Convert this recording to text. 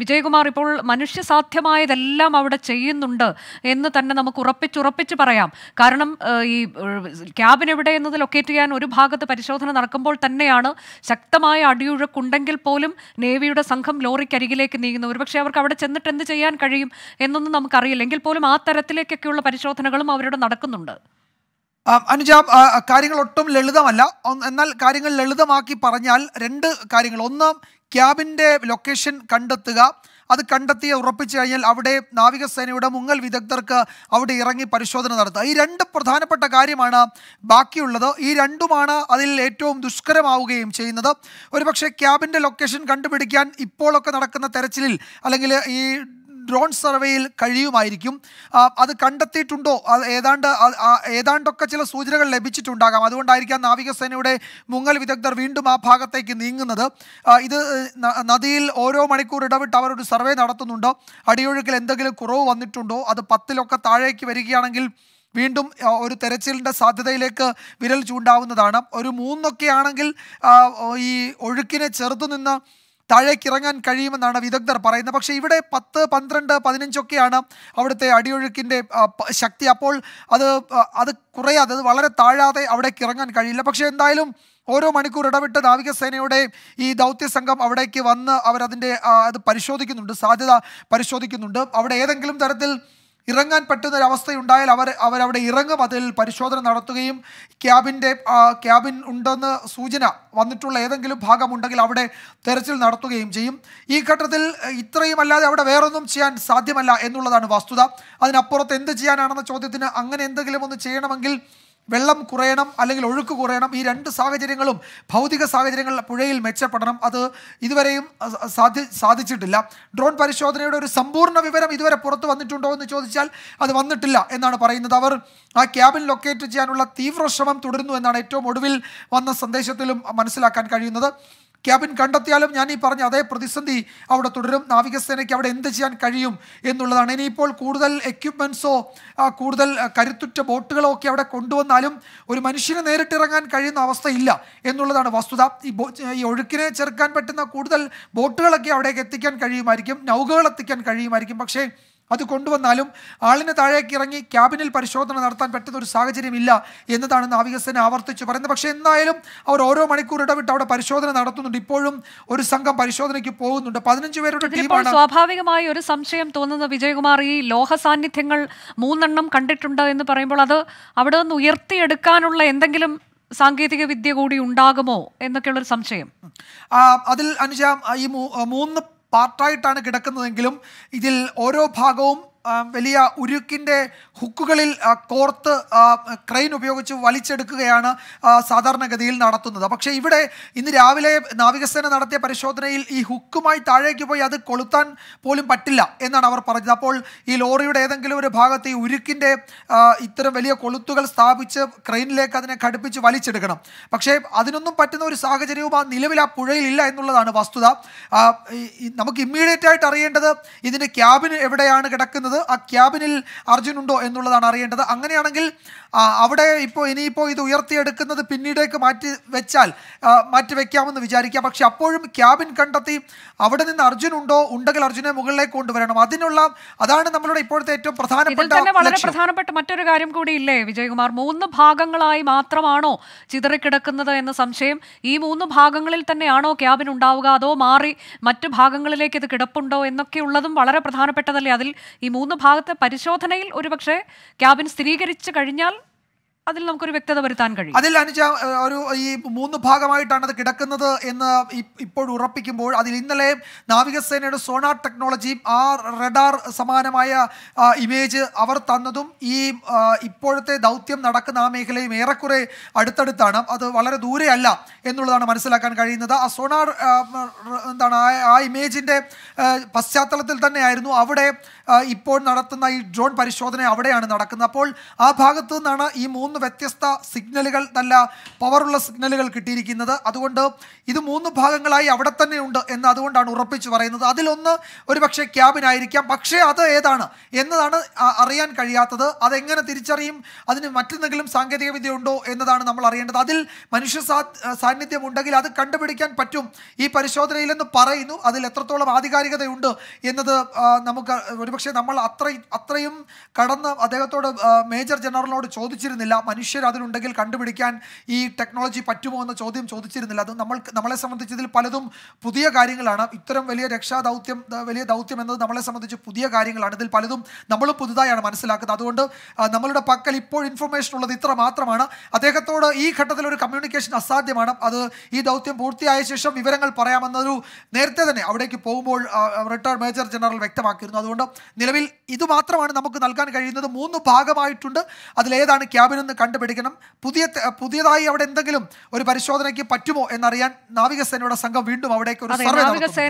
വിജയകുമാർ ഇപ്പോൾ മനുഷ്യസാധ്യമായതെല്ലാം അവിടെ ചെയ്യുന്നുണ്ട് എന്ന് തന്നെ നമുക്ക് ഉറപ്പിച്ചുറപ്പിച്ച് പറയാം കാരണം ഈ ക്യാബിൻ എവിടെ എന്നത് ലൊക്കേറ്റ് ചെയ്യാൻ ഒരു ഭാഗത്ത് പരിശോധന നടക്കുമ്പോൾ തന്നെയാണ് ശക്തമായ അടിയുഴക്കുണ്ടെങ്കിൽ പോലും നേവിയുടെ സംഘം ലോറിക്കരികിലേക്ക് നീങ്ങുന്നത് ഒരുപക്ഷെ അവർക്ക് അവിടെ ചെന്നിട്ട് എന്ത് ചെയ്യാൻ കഴിയും എന്നൊന്നും നമുക്കറിയില്ല എങ്കിൽ പോലും ആ തരത്തിലേക്കൊക്കെയുള്ള പരിശോധനകളും അവരുടെ നടക്കുന്നുണ്ട് അനുജ കാര്യങ്ങൾ ഒട്ടും ലളിതമല്ല എന്നാൽ കാര്യങ്ങൾ ലളിതമാക്കി പറഞ്ഞാൽ രണ്ട് കാര്യങ്ങൾ ഒന്ന് ക്യാബിൻ്റെ ലൊക്കേഷൻ കണ്ടെത്തുക അത് കണ്ടെത്തി ഉറപ്പിച്ചു കഴിഞ്ഞാൽ അവിടെ നാവികസേനയുടെ മുങ്ങൽ വിദഗ്ധർക്ക് അവിടെ ഇറങ്ങി പരിശോധന നടത്തുക ഈ രണ്ട് പ്രധാനപ്പെട്ട കാര്യമാണ് ബാക്കിയുള്ളത് ഈ രണ്ടുമാണ് അതിൽ ഏറ്റവും ദുഷ്കരമാവുകയും ചെയ്യുന്നത് ഒരുപക്ഷെ ക്യാബിൻ്റെ ലൊക്കേഷൻ കണ്ടുപിടിക്കാൻ ഇപ്പോഴൊക്കെ നടക്കുന്ന തെരച്ചിലിൽ അല്ലെങ്കിൽ ഈ ഡ്രോൺ സർവേയിൽ കഴിയുമായിരിക്കും അത് കണ്ടെത്തിയിട്ടുണ്ടോ ഏതാണ്ട് ഏതാണ്ടൊക്കെ ചില സൂചനകൾ ലഭിച്ചിട്ടുണ്ടാകാം അതുകൊണ്ടായിരിക്കാം നാവികസേനയുടെ മുങ്ങൽ വിദഗ്ധർ വീണ്ടും ആ ഭാഗത്തേക്ക് നീങ്ങുന്നത് ഇത് നദിയിൽ ഓരോ മണിക്കൂർ ഇടവിട്ട് അവർ ഒരു സർവേ നടത്തുന്നുണ്ടോ അടിയൊഴുക്കിൽ എന്തെങ്കിലും കുറവ് വന്നിട്ടുണ്ടോ അത് പത്തിലൊക്കെ താഴേക്ക് വരികയാണെങ്കിൽ വീണ്ടും ഒരു തെരച്ചിലിൻ്റെ സാധ്യതയിലേക്ക് വിരൽ ചൂണ്ടാവുന്നതാണ് ഒരു മൂന്നൊക്കെ ആണെങ്കിൽ ഈ ഒഴുക്കിനെ ചെറുത്തുനിന്ന് താഴേക്കിറങ്ങാൻ കഴിയുമെന്നാണ് വിദഗ്ധർ പറയുന്നത് പക്ഷേ ഇവിടെ പത്ത് പന്ത്രണ്ട് പതിനഞ്ചൊക്കെയാണ് അവിടുത്തെ അടിയൊഴുക്കിൻ്റെ ശക്തി അപ്പോൾ അത് അത് കുറയാതെ അത് വളരെ താഴാതെ അവിടേക്ക് ഇറങ്ങാൻ കഴിയില്ല പക്ഷേ എന്തായാലും ഓരോ മണിക്കൂർ ഇടവിട്ട് നാവികസേനയുടെ ഈ ദൗത്യ സംഘം അവിടേക്ക് വന്ന് അവരതിൻ്റെ അത് പരിശോധിക്കുന്നുണ്ട് സാധ്യത പരിശോധിക്കുന്നുണ്ട് അവിടെ ഏതെങ്കിലും തരത്തിൽ ഇറങ്ങാൻ പറ്റുന്ന ഒരു അവസ്ഥയുണ്ടായാൽ അവർ അവരവിടെ ഇറങ്ങും അതിൽ പരിശോധന നടത്തുകയും ക്യാബിൻ്റെ ക്യാബിൻ ഉണ്ടെന്ന് സൂചന വന്നിട്ടുള്ള ഏതെങ്കിലും ഭാഗമുണ്ടെങ്കിൽ അവിടെ തെരച്ചിൽ നടത്തുകയും ചെയ്യും ഈ ഘട്ടത്തിൽ ഇത്രയും അല്ലാതെ അവിടെ വേറൊന്നും ചെയ്യാൻ സാധ്യമല്ല എന്നുള്ളതാണ് വസ്തുത അതിനപ്പുറത്ത് എന്ത് ചെയ്യാനാണെന്ന ചോദ്യത്തിന് അങ്ങനെ എന്തെങ്കിലും ഒന്ന് ചെയ്യണമെങ്കിൽ വെള്ളം കുറയണം അല്ലെങ്കിൽ ഒഴുക്ക് കുറയണം ഈ രണ്ട് സാഹചര്യങ്ങളും ഭൗതിക സാഹചര്യങ്ങൾ പുഴയിൽ മെച്ചപ്പെടണം അത് ഇതുവരെയും സാധി സാധിച്ചിട്ടില്ല ഡ്രോൺ പരിശോധനയുടെ ഒരു സമ്പൂർണ്ണ വിവരം ഇതുവരെ പുറത്തു വന്നിട്ടുണ്ടോ എന്ന് ചോദിച്ചാൽ അത് വന്നിട്ടില്ല എന്നാണ് പറയുന്നത് അവർ ആ ക്യാബിൻ ലൊക്കേറ്റ് ചെയ്യാനുള്ള തീവ്രശ്രമം തുടരുന്നു എന്നാണ് ഏറ്റവും ഒടുവിൽ വന്ന സന്ദേശത്തിലും മനസ്സിലാക്കാൻ കഴിയുന്നത് ക്യാബിൻ കണ്ടെത്തിയാലും ഞാൻ ഈ പറഞ്ഞ അതേ പ്രതിസന്ധി അവിടെ തുടരും നാവികസേനയ്ക്ക് അവിടെ എന്ത് ചെയ്യാൻ കഴിയും എന്നുള്ളതാണ് ഇനിയിപ്പോൾ കൂടുതൽ എക്യുപ്മെൻസോ കൂടുതൽ കരുത്തുറ്റ ബോട്ടുകളോ ഒക്കെ അവിടെ കൊണ്ടുവന്നാലും ഒരു മനുഷ്യന് നേരിട്ടിറങ്ങാൻ കഴിയുന്ന അവസ്ഥയില്ല എന്നുള്ളതാണ് വസ്തുത ഈ ഈ ഒഴുക്കിനെ ചെറുക്കാൻ പറ്റുന്ന കൂടുതൽ ബോട്ടുകളൊക്കെ അവിടേക്ക് എത്തിക്കാൻ കഴിയുമായിരിക്കും നൗകകൾ എത്തിക്കാൻ കഴിയുമായിരിക്കും പക്ഷേ അത് കൊണ്ടുവന്നാലും ആളിന് താഴേക്ക് ഇറങ്ങി ക്യാബിനിൽ പരിശോധന നടത്താൻ പറ്റുന്ന ഒരു സാഹചര്യമില്ല എന്നതാണ് നാവികസേന ആവർത്തിച്ചു പറയുന്നത് പക്ഷേ എന്തായാലും അവർ ഓരോ മണിക്കൂർ ഇടവിട്ട് അവിടെ പരിശോധന നടത്തുന്നുണ്ട് ഇപ്പോഴും ഒരു സംഘം പരിശോധനയ്ക്ക് പോകുന്നുണ്ട് പതിനഞ്ച് പേരുടെ ടീമാണ് സ്വാഭാവികമായി ഒരു സംശയം തോന്നുന്ന വിജയകുമാർ ഈ ലോഹ സാന്നിധ്യങ്ങൾ മൂന്നെണ്ണം കണ്ടിട്ടുണ്ട് എന്ന് പറയുമ്പോൾ അത് അവിടെ നിന്ന് ഉയർത്തിയെടുക്കാനുള്ള എന്തെങ്കിലും സാങ്കേതിക വിദ്യ കൂടി ഉണ്ടാകുമോ എന്നൊക്കെയുള്ളൊരു സംശയം അതിൽ അനുജ ഈ മൂന്ന് പാർട്ടായിട്ടാണ് കിടക്കുന്നതെങ്കിലും ഇതിൽ ഓരോ ഭാഗവും വലിയ ഉരുക്കിൻ്റെ ഹുക്കുകളിൽ കോർത്ത് ക്രെയിൻ ഉപയോഗിച്ച് വലിച്ചെടുക്കുകയാണ് സാധാരണഗതിയിൽ നടത്തുന്നത് പക്ഷേ ഇവിടെ ഇന്ന് രാവിലെ നാവികസേന നടത്തിയ പരിശോധനയിൽ ഈ ഹുക്കുമായി താഴേക്ക് പോയി അത് കൊളുത്താൻ പോലും പറ്റില്ല എന്നാണ് അവർ പറഞ്ഞത് അപ്പോൾ ഈ ലോറിയുടെ ഏതെങ്കിലും ഒരു ഭാഗത്ത് ഈ ഉരുക്കിൻ്റെ ഇത്തരം വലിയ കൊളുത്തുകൾ സ്ഥാപിച്ച് ക്രെയിനിലേക്ക് അതിനെ ഘടിപ്പിച്ച് വലിച്ചെടുക്കണം പക്ഷേ അതിനൊന്നും പറ്റുന്ന ഒരു സാഹചര്യവും ആ നിലവിൽ ആ പുഴയിൽ ഇല്ല എന്നുള്ളതാണ് വസ്തുത നമുക്ക് ഇമ്മീഡിയറ്റ് ആയിട്ട് അറിയേണ്ടത് ഇതിൻ്റെ ക്യാബിന് എവിടെയാണ് കിടക്കുന്നത് എന്നുള്ളത് ആ ക്യാബിനിൽ അർജുൻ ഉണ്ടോ എന്നുള്ളതാണ് അറിയേണ്ടത് അങ്ങനെയാണെങ്കിൽ അവിടെ ഇപ്പോൾ ഇനിയിപ്പോൾ ഇത് ഉയർത്തിയെടുക്കുന്നത് പിന്നീടേക്ക് മാറ്റി വെച്ചാൽ മാറ്റി വയ്ക്കാമെന്ന് വിചാരിക്കാം പക്ഷെ അപ്പോഴും ക്യാബിൻ കണ്ടെത്തി അവിടെ നിന്ന് അർജുൻ ഉണ്ടോ ഉണ്ടെങ്കിൽ അർജുനെ മുകളിലേക്ക് കൊണ്ടുവരണം അതിനുള്ള അതാണ് നമ്മളുടെ ഇപ്പോഴത്തെ ഏറ്റവും പ്രധാനപ്പെട്ട വളരെ പ്രധാനപ്പെട്ട മറ്റൊരു കാര്യം കൂടി ഇല്ലേ വിജയകുമാർ മൂന്ന് ഭാഗങ്ങളായി മാത്രമാണോ ചിതറിക്കിടക്കുന്നത് എന്ന സംശയം ഈ മൂന്ന് ഭാഗങ്ങളിൽ തന്നെയാണോ ക്യാബിൻ ഉണ്ടാവുക അതോ മാറി മറ്റ് ഭാഗങ്ങളിലേക്ക് ഇത് കിടപ്പുണ്ടോ എന്നൊക്കെയുള്ളതും വളരെ പ്രധാനപ്പെട്ടതല്ലേ അതിൽ ഈ മൂന്ന് മൂന്ന് ഭാഗത്തെ പരിശോധനയിൽ ഒരുപക്ഷെ ക്യാബിൻ സ്ഥിരീകരിച്ചു കഴിഞ്ഞാൽ അതിൽ നമുക്കൊരു വ്യക്തത വരുത്താൻ കഴിയും അതിൽ അനുജ ഒരു ഈ മൂന്ന് ഭാഗമായിട്ടാണ് അത് കിടക്കുന്നത് എന്ന് ഇപ്പോൾ ഉറപ്പിക്കുമ്പോൾ അതിൽ ഇന്നലെ നാവികസേനയുടെ സോണാർ ടെക്നോളജി ആ റഡാർ സമാനമായ ഇമേജ് അവർ തന്നതും ഈ ഇപ്പോഴത്തെ ദൗത്യം നടക്കുന്ന ആ മേഖലയും ഏറെക്കുറെ അടുത്തടുത്താണ് അത് വളരെ ദൂരെയല്ല എന്നുള്ളതാണ് മനസ്സിലാക്കാൻ കഴിയുന്നത് ആ സോണാർ എന്താണ് ആ ഇമേജിൻ്റെ പശ്ചാത്തലത്തിൽ തന്നെയായിരുന്നു അവിടെ ഇപ്പോൾ നടത്തുന്ന ഈ ഡ്രോൺ പരിശോധന അവിടെയാണ് നടക്കുന്നത് അപ്പോൾ ആ ഭാഗത്തു നിന്നാണ് ഈ മൂന്ന് മൂന്ന് വ്യത്യസ്ത സിഗ്നലുകൾ നല്ല പവറുള്ള സിഗ്നലുകൾ കിട്ടിയിരിക്കുന്നത് അതുകൊണ്ട് ഇത് മൂന്ന് ഭാഗങ്ങളായി അവിടെ തന്നെ ഉണ്ട് എന്ന് അതുകൊണ്ടാണ് ഉറപ്പിച്ചു പറയുന്നത് അതിലൊന്ന് ഒരുപക്ഷെ ക്യാബിനായിരിക്കാം പക്ഷേ അത് ഏതാണ് എന്നതാണ് അറിയാൻ കഴിയാത്തത് അതെങ്ങനെ തിരിച്ചറിയും അതിന് മറ്റെന്തെങ്കിലും സാങ്കേതിക വിദ്യ ഉണ്ടോ എന്നതാണ് നമ്മൾ അറിയേണ്ടത് അതിൽ മനുഷ്യ സാന്നിധ്യം ഉണ്ടെങ്കിൽ അത് കണ്ടുപിടിക്കാൻ പറ്റും ഈ പരിശോധനയിലെന്ന് പറയുന്നു അതിൽ എത്രത്തോളം ആധികാരികതയുണ്ട് എന്നത് നമുക്ക് ഒരുപക്ഷെ നമ്മൾ അത്ര അത്രയും കടന്ന് അദ്ദേഹത്തോട് മേജർ ജനറലിനോട് ചോദിച്ചിരുന്നില്ല മനുഷ്യർ അതിലുണ്ടെങ്കിൽ കണ്ടുപിടിക്കാൻ ഈ ടെക്നോളജി പറ്റുമോ എന്ന ചോദ്യം ചോദിച്ചിരുന്നില്ല അത് നമ്മൾ നമ്മളെ സംബന്ധിച്ചതിൽ പലതും പുതിയ കാര്യങ്ങളാണ് ഇത്തരം വലിയ രക്ഷാ ദൗത്യം വലിയ ദൗത്യം എന്നത് നമ്മളെ സംബന്ധിച്ച് പുതിയ കാര്യങ്ങളാണ് ഇതിൽ പലതും നമ്മൾ പുതുതായാണ് മനസ്സിലാക്കുന്നത് അതുകൊണ്ട് നമ്മളുടെ പക്കൽ ഇപ്പോൾ ഇൻഫർമേഷൻ ഉള്ളത് ഇത്ര മാത്രമാണ് അദ്ദേഹത്തോട് ഈ ഘട്ടത്തിൽ ഒരു കമ്മ്യൂണിക്കേഷൻ അസാധ്യമാണ് അത് ഈ ദൗത്യം പൂർത്തിയായ ശേഷം വിവരങ്ങൾ പറയാമെന്നൊരു നേരത്തെ തന്നെ അവിടേക്ക് പോകുമ്പോൾ റിട്ടയർഡ് മേജർ ജനറൽ വ്യക്തമാക്കിയിരുന്നു അതുകൊണ്ട് നിലവിൽ ഇത് മാത്രമാണ് നമുക്ക് നൽകാൻ കഴിയുന്നത് മൂന്ന് ഭാഗമായിട്ടുണ്ട് അതിലേതാണ് ക്യാബിനെന്ന് കണ്ടുപിടിക്കണം പുതിയ പുതിയതായി അവിടെ എന്തെങ്കിലും ഒരു പരിശോധനയ്ക്ക് പറ്റുമോ എന്നറിയാൻ നാവികസേനയുടെ സംഘം വീണ്ടും അവിടേക്ക് ഒരു സർവേ